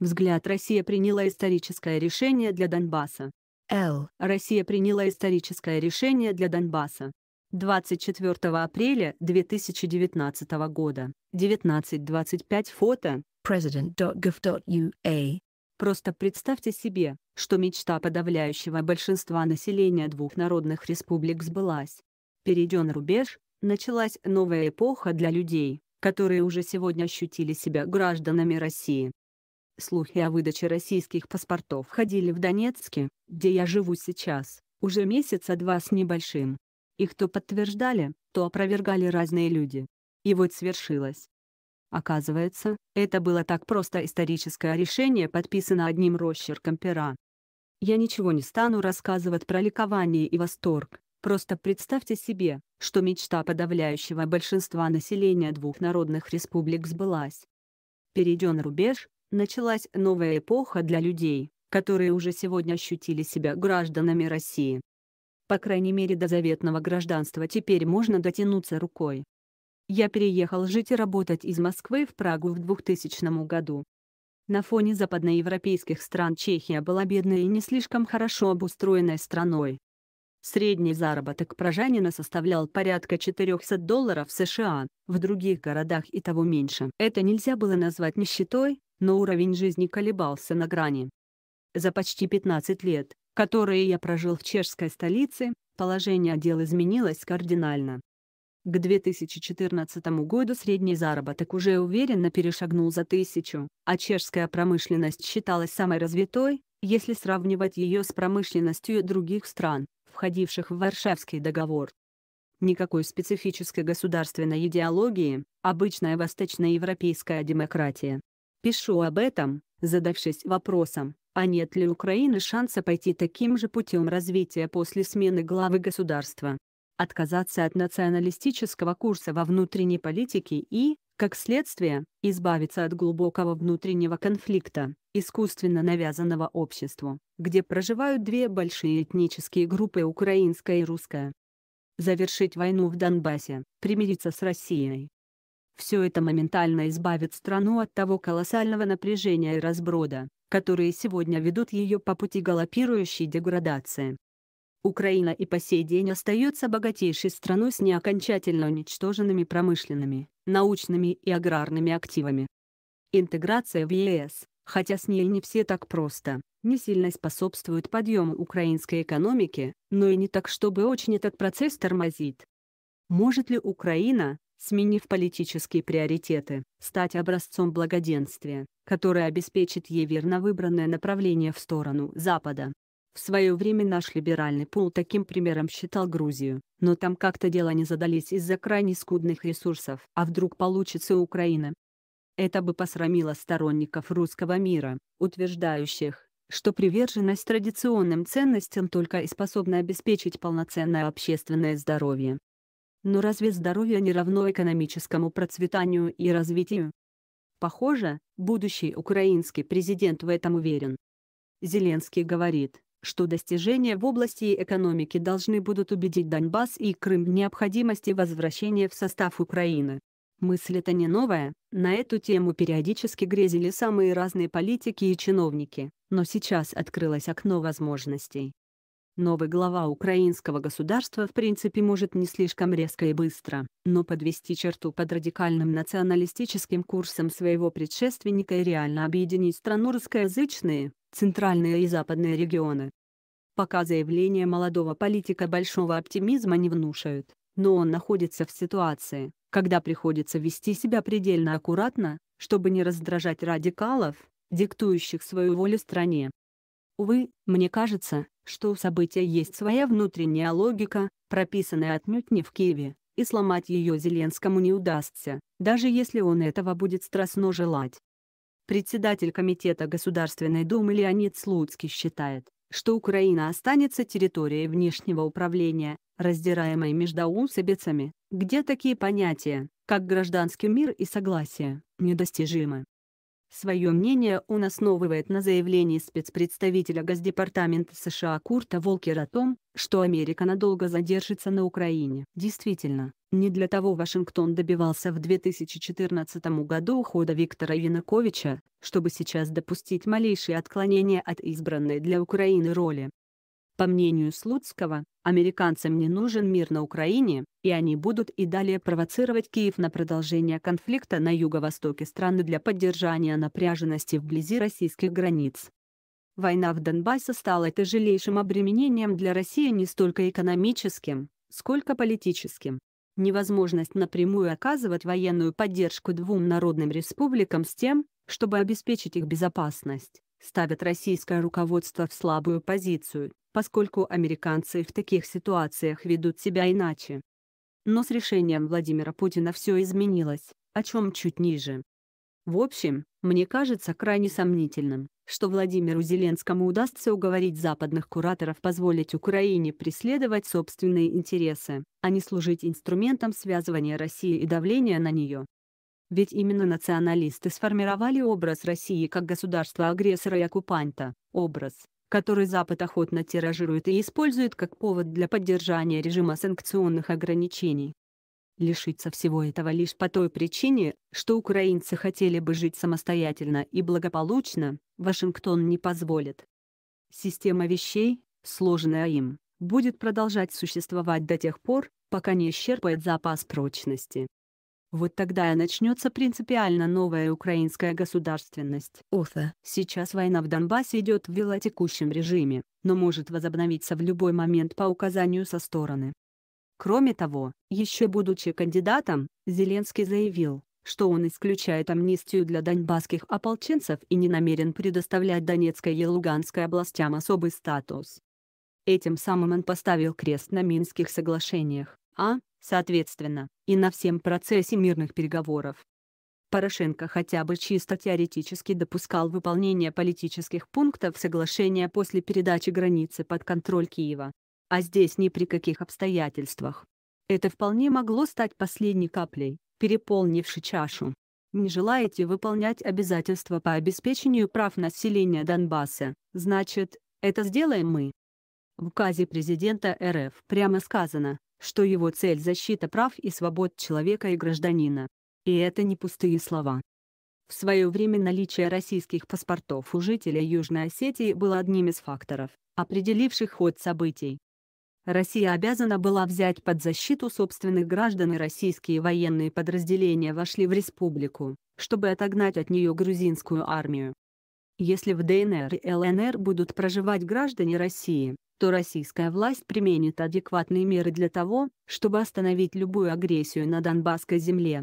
Взгляд Россия приняла историческое решение для Донбасса. Л. Россия приняла историческое решение для Донбасса. 24 апреля 2019 года. 19.25 фото. President.gov.ua Просто представьте себе, что мечта подавляющего большинства населения двух народных республик сбылась. Перейден рубеж, началась новая эпоха для людей, которые уже сегодня ощутили себя гражданами России. Слухи о выдаче российских паспортов ходили в Донецке, где я живу сейчас, уже месяца два с небольшим. Их то подтверждали, то опровергали разные люди. И вот свершилось. Оказывается, это было так просто историческое решение подписано одним росчерком пера. Я ничего не стану рассказывать про ликование и восторг, просто представьте себе, что мечта подавляющего большинства населения двух народных республик сбылась. Перейден рубеж, Началась новая эпоха для людей, которые уже сегодня ощутили себя гражданами России. По крайней мере до заветного гражданства теперь можно дотянуться рукой. Я переехал жить и работать из Москвы в Прагу в 2000 году. На фоне западноевропейских стран Чехия была бедной и не слишком хорошо обустроенной страной, Средний заработок прожанина составлял порядка 400 долларов США, в других городах и того меньше. Это нельзя было назвать нищетой, но уровень жизни колебался на грани. За почти 15 лет, которые я прожил в чешской столице, положение дел изменилось кардинально. К 2014 году средний заработок уже уверенно перешагнул за тысячу, а чешская промышленность считалась самой развитой, если сравнивать ее с промышленностью других стран входивших в Варшавский договор. Никакой специфической государственной идеологии, обычная восточноевропейская демократия. Пишу об этом, задавшись вопросом, а нет ли Украины шанса пойти таким же путем развития после смены главы государства. Отказаться от националистического курса во внутренней политике и, как следствие, избавиться от глубокого внутреннего конфликта, искусственно навязанного обществу, где проживают две большие этнические группы украинская и русская. Завершить войну в Донбассе, примириться с Россией. Все это моментально избавит страну от того колоссального напряжения и разброда, которые сегодня ведут ее по пути галопирующей деградации. Украина и по сей день остается богатейшей страной с неокончательно уничтоженными промышленными, научными и аграрными активами. Интеграция в ЕС, хотя с ней не все так просто, не сильно способствует подъему украинской экономики, но и не так, чтобы очень этот процесс тормозит. Может ли Украина, сменив политические приоритеты, стать образцом благоденствия, которое обеспечит ей верно выбранное направление в сторону Запада? В свое время наш либеральный пул таким примером считал Грузию, но там как-то дела не задались из-за крайне скудных ресурсов. А вдруг получится Украина? Это бы посрамило сторонников русского мира, утверждающих, что приверженность традиционным ценностям только и способна обеспечить полноценное общественное здоровье. Но разве здоровье не равно экономическому процветанию и развитию? Похоже, будущий украинский президент в этом уверен. Зеленский говорит, что достижения в области экономики должны будут убедить Донбасс и Крым в необходимости возвращения в состав Украины. Мысль эта не новая, на эту тему периодически грезили самые разные политики и чиновники, но сейчас открылось окно возможностей. Новый глава украинского государства в принципе может не слишком резко и быстро, но подвести черту под радикальным националистическим курсом своего предшественника и реально объединить страну русскоязычные, центральные и западные регионы. Пока заявления молодого политика большого оптимизма не внушают, но он находится в ситуации, когда приходится вести себя предельно аккуратно, чтобы не раздражать радикалов, диктующих свою волю стране. Увы, мне кажется, что у события есть своя внутренняя логика, прописанная отнюдь не в Киеве, и сломать ее Зеленскому не удастся, даже если он этого будет страстно желать. Председатель Комитета Государственной Думы Леонид Слуцкий считает, что Украина останется территорией внешнего управления, раздираемой междоусобицами, где такие понятия, как гражданский мир и согласие, недостижимы. Свое мнение он основывает на заявлении спецпредставителя Госдепартамента США Курта Волкера о том, что Америка надолго задержится на Украине. Действительно, не для того Вашингтон добивался в 2014 году ухода Виктора Януковича, чтобы сейчас допустить малейшие отклонения от избранной для Украины роли. По мнению Слуцкого, американцам не нужен мир на Украине, и они будут и далее провоцировать Киев на продолжение конфликта на юго-востоке страны для поддержания напряженности вблизи российских границ. Война в Донбассе стала тяжелейшим обременением для России не столько экономическим, сколько политическим. Невозможность напрямую оказывать военную поддержку двум народным республикам с тем, чтобы обеспечить их безопасность, ставит российское руководство в слабую позицию, поскольку американцы в таких ситуациях ведут себя иначе. Но с решением Владимира Путина все изменилось, о чем чуть ниже. В общем, мне кажется крайне сомнительным, что Владимиру Зеленскому удастся уговорить западных кураторов позволить Украине преследовать собственные интересы, а не служить инструментом связывания России и давления на нее. Ведь именно националисты сформировали образ России как государства-агрессора и оккупанта, образ, который Запад охотно тиражирует и использует как повод для поддержания режима санкционных ограничений. Лишиться всего этого лишь по той причине, что украинцы хотели бы жить самостоятельно и благополучно, Вашингтон не позволит. Система вещей, сложенная им, будет продолжать существовать до тех пор, пока не исчерпает запас прочности. Вот тогда и начнется принципиально новая украинская государственность. Офа. Сейчас война в Донбассе идет в велотекущем режиме, но может возобновиться в любой момент по указанию со стороны. Кроме того, еще будучи кандидатом, Зеленский заявил, что он исключает амнистию для донбасских ополченцев и не намерен предоставлять Донецкой и Луганской областям особый статус. Этим самым он поставил крест на Минских соглашениях, а, соответственно, и на всем процессе мирных переговоров. Порошенко хотя бы чисто теоретически допускал выполнение политических пунктов соглашения после передачи границы под контроль Киева. А здесь ни при каких обстоятельствах. Это вполне могло стать последней каплей, переполнившей чашу. Не желаете выполнять обязательства по обеспечению прав населения Донбасса, значит, это сделаем мы. В указе президента РФ прямо сказано, что его цель — защита прав и свобод человека и гражданина. И это не пустые слова. В свое время наличие российских паспортов у жителей Южной Осетии было одним из факторов, определивших ход событий. Россия обязана была взять под защиту собственных граждан и российские военные подразделения вошли в республику, чтобы отогнать от нее грузинскую армию. Если в ДНР и ЛНР будут проживать граждане России, то российская власть применит адекватные меры для того, чтобы остановить любую агрессию на Донбасской земле,